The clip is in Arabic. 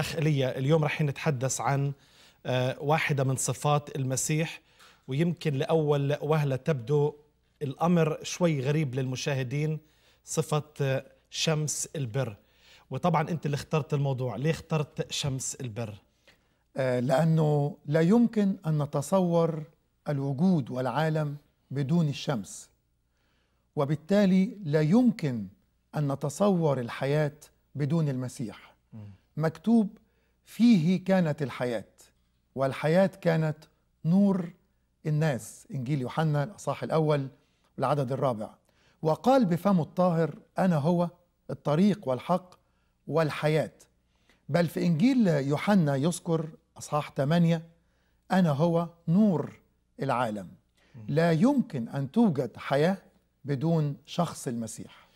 أخ إليا اليوم رح نتحدث عن آه، واحدة من صفات المسيح ويمكن لأول وهلة تبدو الأمر شوي غريب للمشاهدين صفة آه، شمس البر وطبعا أنت اللي اخترت الموضوع ليه اخترت شمس البر؟ آه، لأنه لا يمكن أن نتصور الوجود والعالم بدون الشمس وبالتالي لا يمكن أن نتصور الحياة بدون المسيح مكتوب فيه كانت الحياة والحياة كانت نور الناس إنجيل يوحنا الأصحاح الأول والعدد الرابع وقال بفمه الطاهر أنا هو الطريق والحق والحياة بل في إنجيل يوحنا يذكر أصحاح 8 أنا هو نور العالم لا يمكن أن توجد حياة بدون شخص المسيح